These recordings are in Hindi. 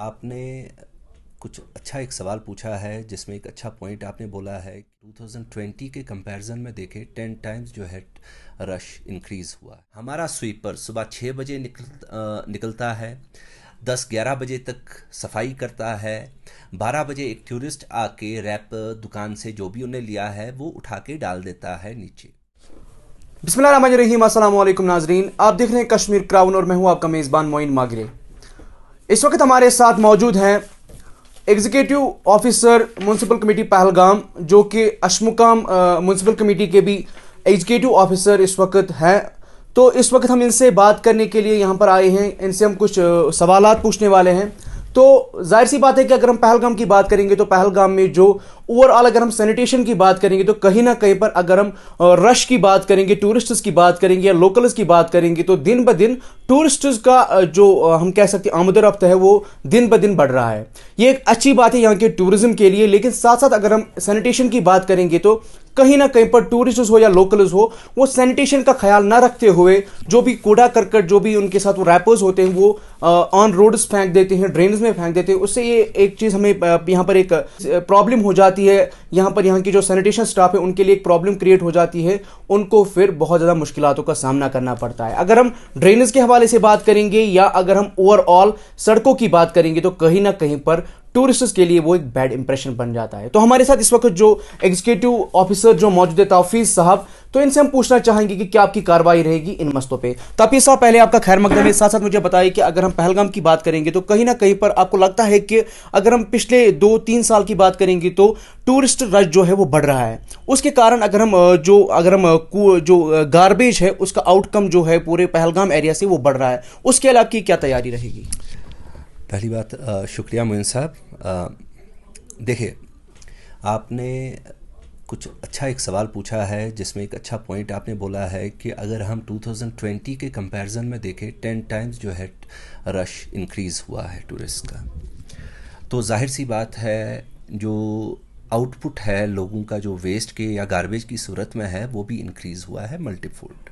आपने कुछ अच्छा एक सवाल पूछा है जिसमें एक अच्छा पॉइंट आपने बोला है 2020 के कंपैरिजन में देखें टेन टाइम्स जो है रश इंक्रीज हुआ हमारा स्वीपर सुबह छः बजे निकल निकलता है दस ग्यारह बजे तक सफाई करता है बारह बजे एक टूरिस्ट आके रैप दुकान से जो भी उन्हें लिया है वो उठा के डाल देता है नीचे बिस्मिल्लाह नाजरीन आप देख रहे हैं कश्मीर क्राउन और मैं हूं आपका मेज़बान मोइन मागरे इस वक्त हमारे साथ मौजूद हैं executive officer municipal committee Pahalgam जो कि अशमुकाम म्यूनसिपल कमेटी के भी एग्जीक्यूटिव ऑफिसर इस वक्त हैं तो इस वक्त हम इनसे बात करने के लिए यहाँ पर आए हैं इनसे हम कुछ सवाल पूछने वाले हैं तो जाहिर सी बात है कि अगर हम पहलगाम की बात करेंगे तो पहलगाम में जो ओवरऑल अगर हम सैनिटेशन की बात करेंगे तो कहीं ना कहीं पर अगर हम रश की बात करेंगे टूरिस्ट की बात करेंगे या लोकल्स की बात करेंगे तो दिन ब दिन टूरिस्ट का जो हम कह सकते हैं आमद रफ्त है वो दिन ब दिन बढ़ रहा है ये एक अच्छी बात है यहाँ के टूरिज्म के लिए लेकिन साथ साथ अगर हम सैनिटेशन की बात करेंगे तो कहीं ना कहीं पर टूरिस्ट हो या लोकल्स हो वो सैनिटेशन का ख्याल ना रखते हुए जो भी कूड़ा करकट जो भी उनके साथ वो रैपर्स होते हैं वो ऑन रोड्स फेंक देते हैं ड्रेन में फेंक देते हैं उससे ये एक चीज़ हमें यहाँ पर एक प्रॉब्लम हो जाती जाती है यहाँ पर यहाँ की जो सैनिटेशन स्टाफ है उनके लिए एक प्रॉब्लम क्रिएट हो जाती है उनको फिर बहुत ज़्यादा मुश्किलों का सामना करना पड़ता है अगर हम ड्रेनेज के हवाले से बात करेंगे या अगर हम ओवरऑल सड़कों की बात करेंगे तो कहीं ना कहीं पर टूरिस्ट के लिए वो एक बैड इंप्रेशन बन जाता है तो हमारे साथ इस वक्त जो एग्जीक्यूटिव ऑफिसर जो मौजूद है तोफीज साहब तो इनसे हम पूछना चाहेंगे कि क्या आपकी कार्रवाई रहेगी इन मस्तों पर तापी साहब पहले आपका खैर मकदम साथ साथ मुझे बताइए कि अगर हम पहलगाम की बात करेंगे तो कहीं ना कहीं पर आपको लगता है कि अगर हम पिछले दो तीन साल की बात करेंगे तो टूरिस्ट रश जो है वो बढ़ रहा है उसके कारण अगर हम जो अगर हम जो गार्बेज है उसका आउटकम जो है पूरे पहलगाम एरिया से वो बढ़ रहा है उसके अलावा आपकी क्या तैयारी रहेगी पहली बात शुक्रिया मोइन साहब देखिए आपने कुछ अच्छा एक सवाल पूछा है जिसमें एक अच्छा पॉइंट आपने बोला है कि अगर हम 2020 के कंपैरिजन में देखें टेन टाइम्स जो है रश इंक्रीज़ हुआ है टूरिस्ट का तो जाहिर सी बात है जो आउटपुट है लोगों का जो वेस्ट के या गार्बेज की सूरत में है वो भी इंक्रीज़ हुआ है मल्टीफोल्ड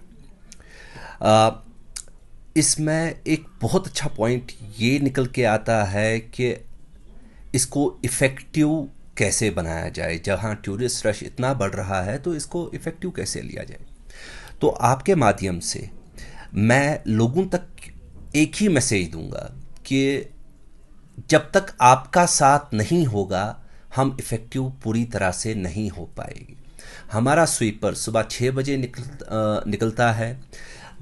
इसमें एक बहुत अच्छा पॉइंट ये निकल के आता है कि इसको इफ़ेक्टिव कैसे बनाया जाए जहां टूरिस्ट रश इतना बढ़ रहा है तो इसको इफ़ेक्टिव कैसे लिया जाए तो आपके माध्यम से मैं लोगों तक एक ही मैसेज दूंगा कि जब तक आपका साथ नहीं होगा हम इफ़ेक्टिव पूरी तरह से नहीं हो पाएगी हमारा स्वीपर सुबह छः बजे निकल निकलता है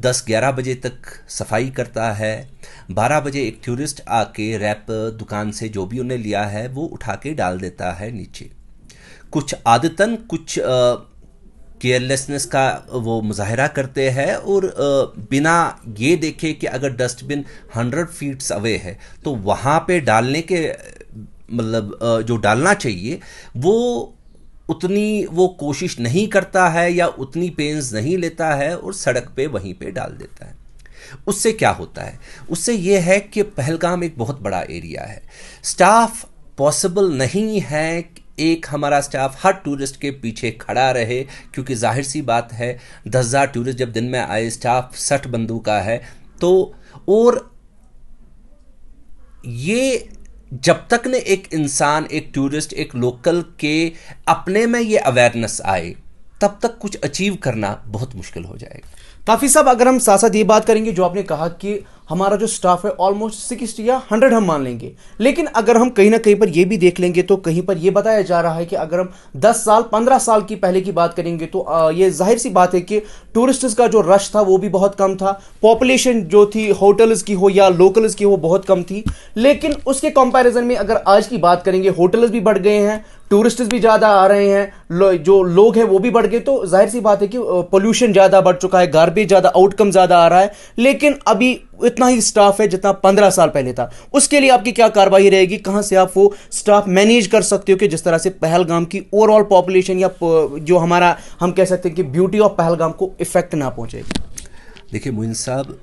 दस ग्यारह बजे तक सफाई करता है बारह बजे एक टूरिस्ट आके रैप दुकान से जो भी उन्हें लिया है वो उठा के डाल देता है नीचे कुछ आदतन कुछ केयरलेसनेस का वो मुजाहरा करते हैं और बिना ये देखे कि अगर डस्टबिन हंड्रेड फीट्स अवे है तो वहाँ पे डालने के मतलब जो डालना चाहिए वो उतनी वो कोशिश नहीं करता है या उतनी पेंस नहीं लेता है और सड़क पे वहीं पे डाल देता है उससे क्या होता है उससे ये है कि पहलगाम एक बहुत बड़ा एरिया है स्टाफ पॉसिबल नहीं है एक हमारा स्टाफ हर टूरिस्ट के पीछे खड़ा रहे क्योंकि जाहिर सी बात है दस हज़ार टूरिस्ट जब दिन में आए स्टाफ सठ बंदू का है तो और ये जब तक ने एक इंसान एक टूरिस्ट एक लोकल के अपने में ये अवेयरनेस आए तब तक कुछ अचीव करना बहुत मुश्किल हो जाएगा काफ़ी साहब अगर हम साथ साथ ये बात करेंगे जो आपने कहा कि हमारा जो स्टाफ है ऑलमोस्ट सिक्सटी या हंड्रेड हम मान लेंगे लेकिन अगर हम कहीं ना कहीं पर यह भी देख लेंगे तो कहीं पर यह बताया जा रहा है कि अगर हम 10 साल 15 साल की पहले की बात करेंगे तो ये जाहिर सी बात है कि टूरिस्ट का जो रश था वो भी बहुत कम था पॉपुलेशन जो थी होटल्स की हो या लोकल्स की हो बहुत कम थी लेकिन उसके कंपेरिजन में अगर आज की बात करेंगे होटल्स भी बढ़ गए हैं टूरिस्ट भी ज़्यादा आ रहे हैं लो, जो लोग हैं वो भी बढ़ गए तो जाहिर सी बात है कि पोल्यूशन ज़्यादा बढ़ चुका है गार्बेज ज़्यादा आउटकम ज़्यादा आ रहा है लेकिन अभी इतना ही स्टाफ है जितना पंद्रह साल पहले था उसके लिए आपकी क्या कार्रवाई रहेगी कहाँ से आप वो स्टाफ मैनेज कर सकते हो कि जिस तरह से पहलगाम की ओवरऑल पॉपुलेशन या जो हमारा हम कह सकते हैं कि ब्यूटी ऑफ पहलगाम को इफेक्ट ना पहुँचेगी देखिए मोइन साहब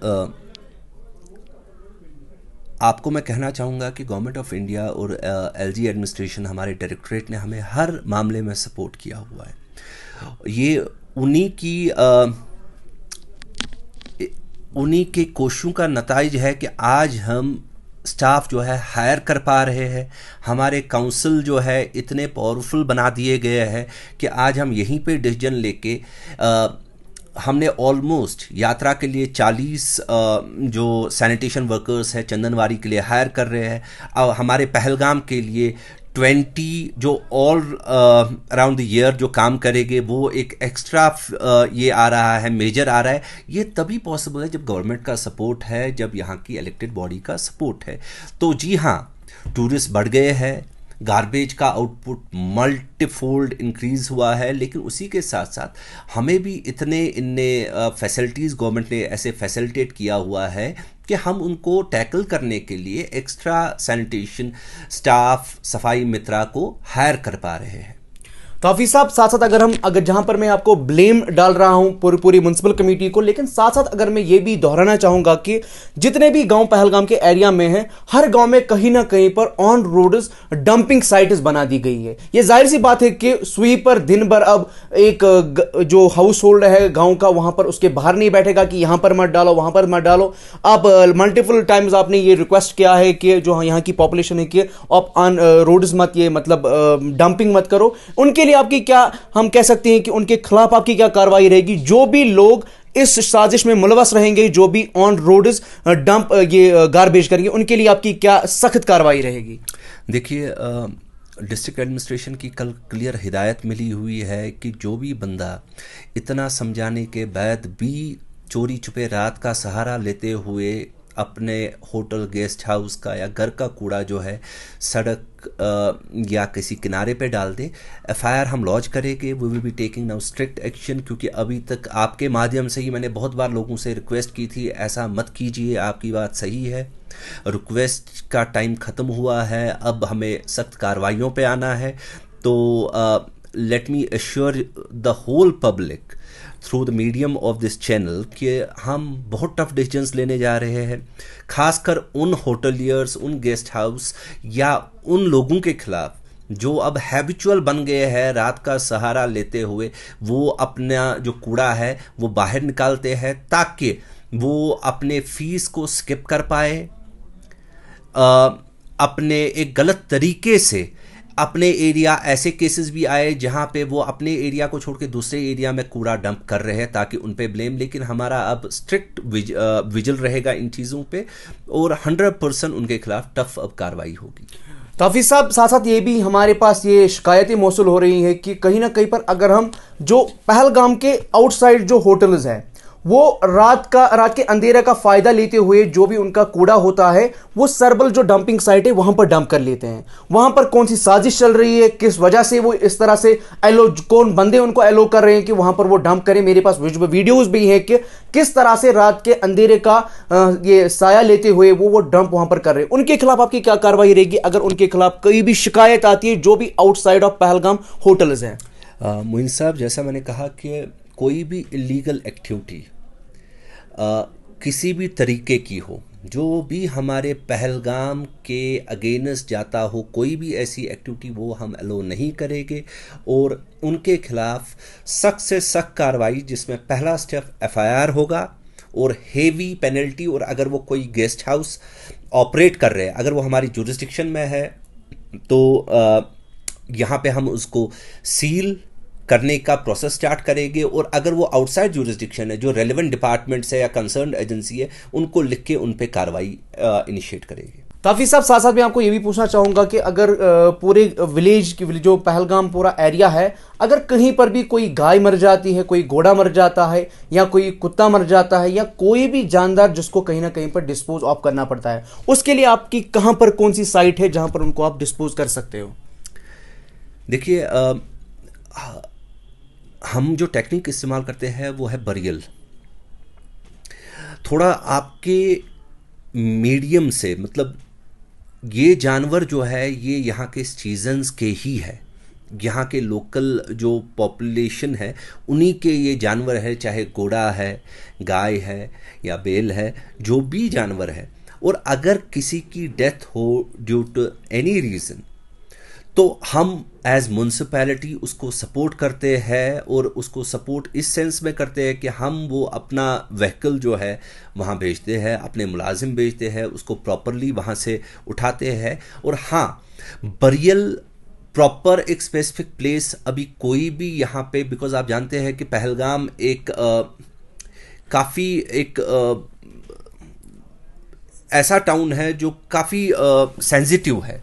आपको मैं कहना चाहूँगा कि गवर्नमेंट ऑफ इंडिया और एल जी एडमिनिस्ट्रेशन हमारे डायरेक्टोरेट ने हमें हर मामले में सपोर्ट किया हुआ है ये उन्हीं की उन्हीं के कोशों का नतज है कि आज हम स्टाफ जो है हायर कर पा रहे हैं हमारे काउंसिल जो है इतने पावरफुल बना दिए गए हैं कि आज हम यहीं पे डिसीजन लेके आ, हमने ऑलमोस्ट यात्रा के लिए 40 जो सैनिटेशन वर्कर्स हैं चंदनवाड़ी के लिए हायर कर रहे हैं और हमारे पहलगाम के लिए 20 जो ऑल अराउंड द ईयर जो काम करेंगे वो एक एक्स्ट्रा ये आ रहा है मेजर आ रहा है ये तभी पॉसिबल है जब गवर्नमेंट का सपोर्ट है जब यहाँ की इलेक्टेड बॉडी का सपोर्ट है तो जी हाँ टूरिस्ट बढ़ गए हैं गार्बेज का आउटपुट मल्टीफोल्ड इंक्रीज हुआ है लेकिन उसी के साथ साथ हमें भी इतने इनने फैसिलिटीज़ गवर्नमेंट ने ऐसे फैसिलिटेट किया हुआ है कि हम उनको टैकल करने के लिए एक्स्ट्रा सैनिटेशन स्टाफ सफाई मित्रा को हायर कर पा रहे हैं तो हफीज साहब साथ साथ अगर हम अगर जहां पर मैं आपको ब्लेम डाल रहा हूं पूरी पूरी म्यूनसिपल कमेटी को लेकिन साथ साथ अगर मैं ये भी दोहराना चाहूंगा कि जितने भी गांव पहलगाम के एरिया में हैं हर गांव में कहीं ना कहीं पर ऑन रोड डंपिंग साइट बना दी गई है ये जाहिर सी बात है कि स्वीपर दिन भर अब एक जो हाउस होल्ड है गाँव का वहां पर उसके बाहर नहीं बैठेगा कि यहां पर मत डालो वहां पर मत डालो अब मल्टीपल टाइम्स आपने ये रिक्वेस्ट किया है कि जो यहाँ की पॉपुलेशन है कि आप ऑन रोड मत ये मतलब डंपिंग मत करो उनके लिए आपकी क्या हम कह सकते हैं कि उनके खिलाफ आपकी क्या कार्रवाई रहेगी जो भी लोग इस साजिश में मुलवस रहेंगे जो भी ऑन रोड डंप ये गार्बेज करेंगे उनके लिए आपकी क्या सख्त कार्रवाई रहेगी देखिए डिस्ट्रिक्ट एडमिनिस्ट्रेशन की कल क्लियर हिदायत मिली हुई है कि जो भी बंदा इतना समझाने के बाद भी चोरी छुपे रात का सहारा लेते हुए अपने होटल गेस्ट हाउस का या घर का कूड़ा जो है सड़क या किसी किनारे पे डाल दे एफ हम लॉन्च करेंगे we will be taking now strict action क्योंकि अभी तक आपके माध्यम से ही मैंने बहुत बार लोगों से रिक्वेस्ट की थी ऐसा मत कीजिए आपकी बात सही है रिक्वेस्ट का टाइम ख़त्म हुआ है अब हमें सख्त कार्रवाइयों पे आना है तो let me assure the whole public through the medium of this channel कि हम बहुत टफ डिसीजंस लेने जा रहे हैं खासकर उन होटलियर्स उन गेस्ट हाउस या उन लोगों के खिलाफ जो अब हैबिचुअल बन गए हैं रात का सहारा लेते हुए वो अपना जो कूड़ा है वो बाहर निकालते हैं ताकि वो अपने फीस को स्किप कर पाए आ, अपने एक गलत तरीके से अपने एरिया ऐसे केसेस भी आए जहां पे वो अपने एरिया को छोड़ के दूसरे एरिया में कूड़ा डंप कर रहे हैं ताकि उन पे ब्लेम लेकिन हमारा अब स्ट्रिक्ट विज, विजल रहेगा इन चीज़ों पे और हंड्रेड परसेंट उनके खिलाफ टफ अब कार्रवाई होगी तफी साहब साथ साथ ये भी हमारे पास ये शिकायतें मौसू हो रही हैं कि कहीं ना कहीं पर अगर हम जो पहलगाम के आउटसाइड जो होटल्स हैं वो रात का रात के अंधेरा का फायदा लेते हुए जो भी उनका कूड़ा होता है वो सर्बल जो डंपिंग साइट है वहां पर डंप कर लेते हैं वहां पर कौन सी साजिश चल रही है किस वजह से वो इस तरह से एलो कौन बंदे उनको एलो कर रहे हैं कि वहां पर वो डंप करें मेरे पास वीडियोज भी हैं कि किस तरह से रात के अंधेरे का ये साया लेते हुए वो वो डंप वहां पर कर रहे हैं उनके खिलाफ आपकी क्या कार्रवाई रहेगी अगर उनके खिलाफ कोई भी शिकायत आती है जो भी आउटसाइड ऑफ पहलगाम होटल्स हैं मोइन साहब जैसा मैंने कहा कि कोई भी इलीगल एक्टिविटी किसी भी तरीके की हो जो भी हमारे पहलगाम के अगेंस्ट जाता हो कोई भी ऐसी एक्टिविटी वो हम अलो नहीं करेंगे और उनके खिलाफ सख्त से सख्त कार्रवाई जिसमें पहला स्टेप एफआईआर होगा और हेवी पेनल्टी और अगर वो कोई गेस्ट हाउस ऑपरेट कर रहे हैं अगर वो हमारी जुरिस्टिक्शन में है तो यहाँ पे हम उसको सील करने का प्रोसेस स्टार्ट करेंगे और अगर वो आउटसाइड जूरिस्डिक्शन है जो रेलिवेंट डिपार्टमेंट्स है या कंसर्न एजेंसी है उनको लिख के उन पर कार्रवाई इनिशिएट करेंगे काफी साहब साथ साथ मैं आपको ये भी पूछना चाहूंगा कि अगर पूरे विलेज की जो पहलगाम पूरा एरिया है अगर कहीं पर भी कोई गाय मर जाती है कोई घोड़ा मर जाता है या कोई कुत्ता मर जाता है या कोई भी जानदार जिसको कहीं ना कहीं पर डिस्पोज ऑफ करना पड़ता है उसके लिए आपकी कहां पर कौन सी साइट है जहां पर उनको आप डिस्पोज कर सकते हो देखिए हम जो टेक्निक इस्तेमाल करते हैं वो है बरियल थोड़ा आपके मीडियम से मतलब ये जानवर जो है ये यहाँ के सीजन्स के ही है यहाँ के लोकल जो पॉपुलेशन है उन्हीं के ये जानवर है चाहे घोड़ा है गाय है या बेल है जो भी जानवर है और अगर किसी की डेथ हो ड्यू टू एनी रीज़न तो हम एज म्यूनसिपैलिटी उसको सपोर्ट करते हैं और उसको सपोर्ट इस सेंस में करते हैं कि हम वो अपना व्हीकल जो है वहाँ भेजते हैं अपने मुलाजिम भेजते हैं उसको प्रॉपरली वहाँ से उठाते हैं और हाँ बरियल प्रॉपर एक स्पेसिफिक प्लेस अभी कोई भी यहाँ पे बिकॉज आप जानते हैं कि पहलगाम एक काफ़ी एक आ, ऐसा टाउन है जो काफ़ी सेंसिटिव है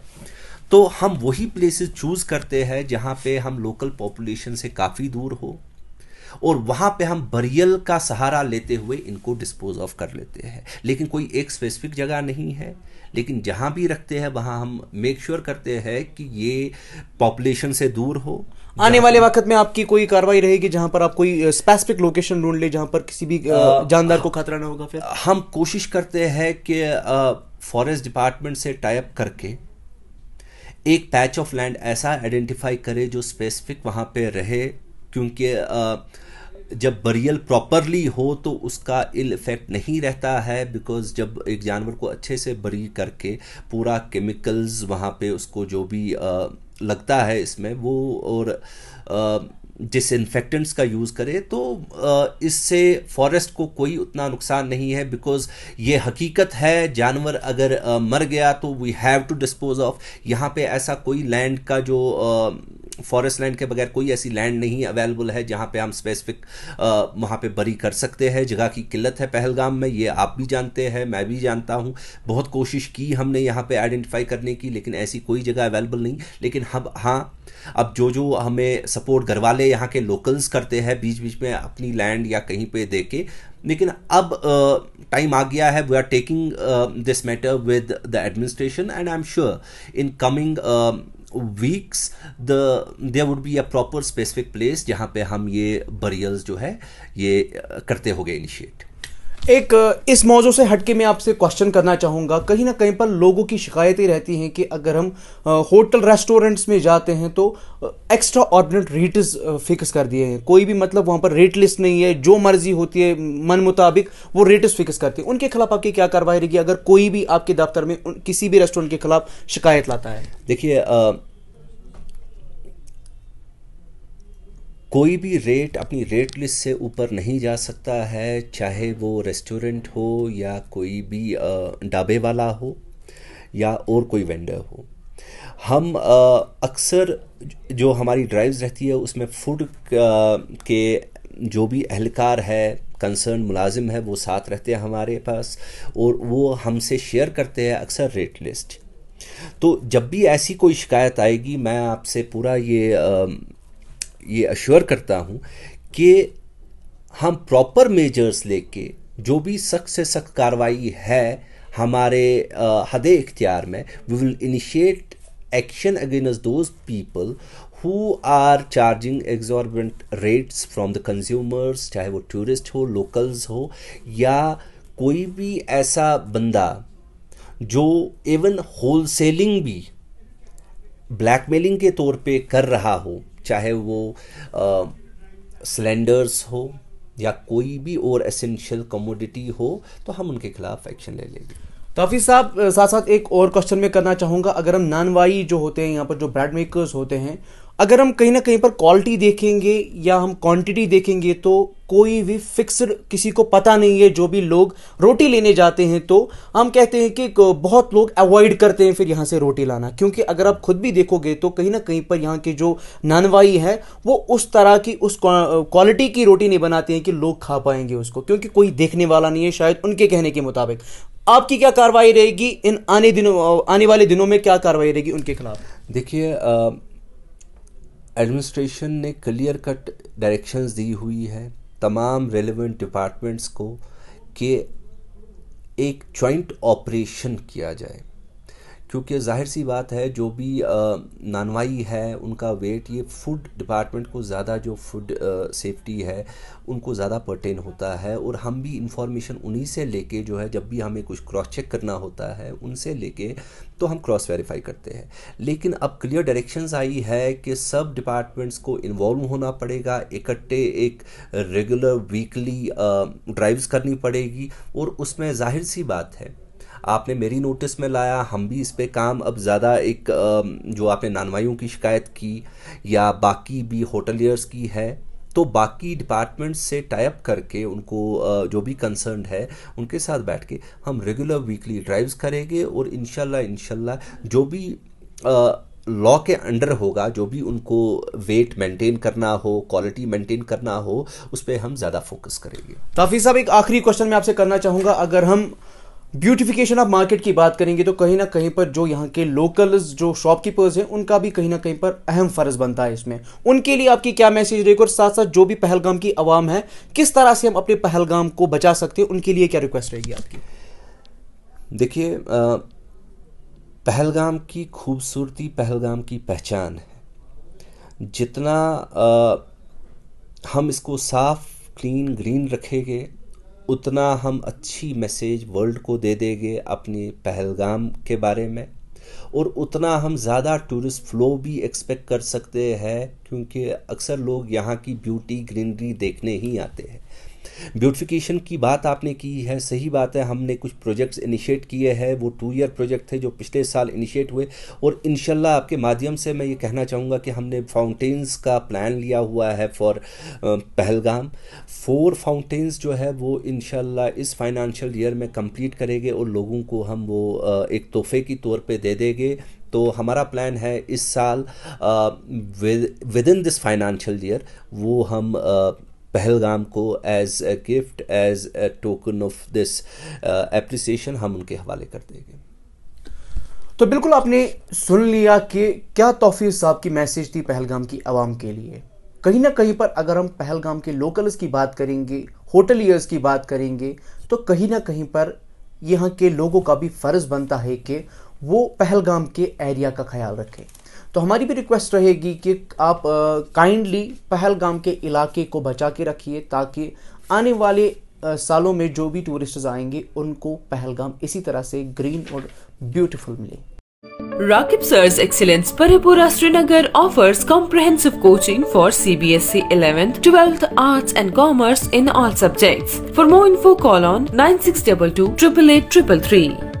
तो हम वही प्लेसेस चूज करते हैं जहां पे हम लोकल पॉपुलेशन से काफ़ी दूर हो और वहां पे हम बरियल का सहारा लेते हुए इनको डिस्पोज ऑफ कर लेते हैं लेकिन कोई एक स्पेसिफिक जगह नहीं है लेकिन जहां भी रखते हैं वहां हम मेक श्योर sure करते हैं कि ये पॉपुलेशन से दूर हो आने वाले वक्त में आपकी कोई कार्रवाई रहेगी जहां पर आप कोई स्पेसिफिक लोकेशन ढूंढ ले जहां पर किसी भी जानदार को खतरा ना होगा फिर हम कोशिश करते हैं कि फॉरेस्ट डिपार्टमेंट से टाइप करके एक पैच ऑफ लैंड ऐसा आइडेंटिफाई करे जो स्पेसिफिक वहाँ पे रहे क्योंकि जब बरियल प्रॉपरली हो तो उसका इल इफेक्ट नहीं रहता है बिकॉज जब एक जानवर को अच्छे से बरी करके पूरा केमिकल्स वहाँ पे उसको जो भी लगता है इसमें वो और डिसइनफेक्टेंट्स का यूज़ करें तो इससे फॉरेस्ट को कोई उतना नुकसान नहीं है बिकॉज ये हकीकत है जानवर अगर मर गया तो we have to dispose of यहाँ पे ऐसा कोई लैंड का जो फॉरेस्ट लैंड के बगैर कोई ऐसी लैंड नहीं अवेलेबल है जहाँ पे हम स्पेसिफिक वहाँ पे बरी कर सकते हैं जगह की किल्लत है पहलगाम में ये आप भी जानते हैं मैं भी जानता हूँ बहुत कोशिश की हमने यहाँ पे आइडेंटिफाई करने की लेकिन ऐसी कोई जगह अवेलेबल नहीं लेकिन हम हाँ अब जो जो हमें सपोर्ट घर वाले यहाँ के लोकल्स करते हैं बीच बीच में अपनी लैंड या कहीं पर दे के लेकिन अब टाइम आ गया है we are taking this matter with the administration and I am sure in coming weeks the there would be a proper specific place जहाँ पे हम ये बरियल्स जो है ये करते होंगे इनिशिएट एक इस मौजू से हटके मैं आपसे क्वेश्चन करना चाहूँगा कहीं ना कहीं पर लोगों की शिकायतें रहती हैं कि अगर हम होटल रेस्टोरेंट्स में जाते हैं तो एक्स्ट्रा ऑर्डिनेट रेट्स फिक्स कर दिए हैं कोई भी मतलब वहाँ पर रेट लिस्ट नहीं है जो मर्जी होती है मन मुताबिक वो रेट्स फिक्स करते हैं उनके खिलाफ आपकी क्या कार्रवाई रहेगी अगर कोई भी आपके दफ्तर में किसी भी रेस्टोरेंट के खिलाफ शिकायत लाता है देखिए कोई भी रेट अपनी रेट लिस्ट से ऊपर नहीं जा सकता है चाहे वो रेस्टोरेंट हो या कोई भी ढाबे वाला हो या और कोई वेंडर हो हम अक्सर जो हमारी ड्राइव्स रहती है उसमें फूड के जो भी एहलकार है कंसर्न मुलाजिम है वो साथ रहते हैं हमारे पास और वो हमसे शेयर करते हैं अक्सर रेट लिस्ट तो जब भी ऐसी कोई शिकायत आएगी मैं आपसे पूरा ये ये अश्योर करता हूँ कि हम प्रॉपर मेजर्स लेके जो भी सख्त से सख्त कार्रवाई है हमारे हद इख्तियार में we will initiate action against those people who are charging exorbitant rates from the consumers चाहे वो टूरिस्ट हो लोकल्स हो या कोई भी ऐसा बंदा जो इवन होल सेलिंग भी ब्लैकमेलिंग के तौर पे कर रहा हो चाहे वो सिलेंडर्स हो या कोई भी और एसेंशियल कमोडिटी हो तो हम उनके खिलाफ एक्शन ले लेंगे तो साहब साथ साथ एक और क्वेश्चन में करना चाहूँगा अगर हम नानवाई जो होते हैं यहाँ पर जो ब्रेड मेकर्स होते हैं अगर हम कहीं ना कहीं पर क्वालिटी देखेंगे या हम क्वांटिटी देखेंगे तो कोई भी फिक्स्ड किसी को पता नहीं है जो भी लोग रोटी लेने जाते हैं तो हम कहते हैं कि बहुत लोग अवॉइड करते हैं फिर यहाँ से रोटी लाना क्योंकि अगर आप खुद भी देखोगे तो कहीं ना कहीं पर यहाँ के जो नानवाई है वो उस तरह की उस क्वालिटी की रोटी नहीं बनाते हैं कि लोग खा पाएंगे उसको क्योंकि कोई देखने वाला नहीं है शायद उनके कहने के मुताबिक आपकी क्या कार्रवाई रहेगी इन आने दिनों आने वाले दिनों में क्या कार्रवाई रहेगी उनके खिलाफ देखिए एडमिनिस्ट्रेशन ने क्लियर कट डायरेक्शंस दी हुई है तमाम रेलेवेंट डिपार्टमेंट्स को कि एक जॉइंट ऑपरेशन किया जाए क्योंकि जाहिर सी बात है जो भी नानवाई है उनका वेट ये फूड डिपार्टमेंट को ज़्यादा जो फूड सेफ्टी है उनको ज़्यादा पर्टेन होता है और हम भी इंफॉर्मेशन उन्हीं से लेके जो है जब भी हमें कुछ क्रॉस चेक करना होता है उनसे लेके तो हम क्रॉस वेरीफाई करते हैं लेकिन अब क्लियर डायरेक्शंस आई है कि सब डिपार्टमेंट्स को इन्वॉल्व होना पड़ेगा इकट्ठे एक रेगुलर वीकली ड्राइव्स करनी पड़ेगी और उसमें जाहिर सी बात है आपने मेरी नोटिस में लाया हम भी इस पर काम अब ज़्यादा एक जो आपने नानवाइयों की शिकायत की या बाकी भी होटलियर्स की है तो बाकी डिपार्टमेंट्स से टाइप करके उनको जो भी कंसर्न है उनके साथ बैठ के हम रेगुलर वीकली ड्राइव्स करेंगे और इन इनशाला जो भी लॉ के अंडर होगा जो भी उनको वेट मेंटेन करना हो क्वालिटी मेंटेन करना हो उस पर हम ज़्यादा फोकस करेंगे काफ़ी साहब एक आखिरी क्वेश्चन मैं आपसे करना चाहूँगा अगर हम ब्यूटिफिकेशन ऑफ मार्केट की बात करेंगे तो कहीं ना कहीं पर जो यहाँ के लोकल जो शॉपकीपर्स हैं उनका भी कहीं ना कहीं पर अहम फर्ज बनता है इसमें उनके लिए आपकी क्या मैसेज रहेगी और साथ साथ जो भी पहलगाम की आवाम है किस तरह से हम अपने पहलगाम को बचा सकते हैं उनके लिए क्या रिक्वेस्ट रहेगी आपकी देखिए पहलगाम की खूबसूरती पहलगाम की पहचान है जितना आ, हम इसको साफ क्लीन ग्रीन रखेंगे उतना हम अच्छी मैसेज वर्ल्ड को दे देंगे अपने पहलगाम के बारे में और उतना हम ज़्यादा टूरिस्ट फ्लो भी एक्सपेक्ट कर सकते हैं क्योंकि अक्सर लोग यहाँ की ब्यूटी ग्रीनरी देखने ही आते हैं ब्यूटिफिकेशन की बात आपने की है सही बात है हमने कुछ प्रोजेक्ट्स इनिशिएट किए हैं वो टू ईयर प्रोजेक्ट थे जो पिछले साल इनिशिएट हुए और इनशाला आपके माध्यम से मैं ये कहना चाहूँगा कि हमने फाउंटेंस का प्लान लिया हुआ है फॉर पहलगाम फोर फाउंटेंस जो है वो इनशाला इस फाइनेंशियल ईयर में कंप्लीट करेंगे और लोगों को हम वो एक तोहफे की तौर पे दे देंगे तो हमारा प्लान है इस साल within this financial year वो हम पहलगाम को as a gift as a token of this appreciation हम उनके हवाले कर देंगे तो बिल्कुल आपने सुन लिया कि क्या तोफ़ी साहब की मैसेज थी पहलगाम की आवाम के लिए कहीं ना कहीं पर अगर हम पहलगाम के लोकल्स की बात करेंगे होटलियर्स की बात करेंगे तो कहीं ना कहीं पर यहाँ के लोगों का भी फ़र्ज़ बनता है कि वो पहलगाम के एरिया का ख्याल रखें तो हमारी भी रिक्वेस्ट रहेगी कि आप काइंडली पहलगाम के इलाके को बचा के रखिए ताकि आने वाले आ, सालों में जो भी टूरिस्ट आएंगे उनको पहलगाम इसी तरह से ग्रीन और ब्यूटिफुल मिले Raqeeb sir's excellence Paripora Srinagar offers comprehensive coaching for C B S E eleventh twelfth arts and commerce in all subject for more info call on nine six double two triple eight triple three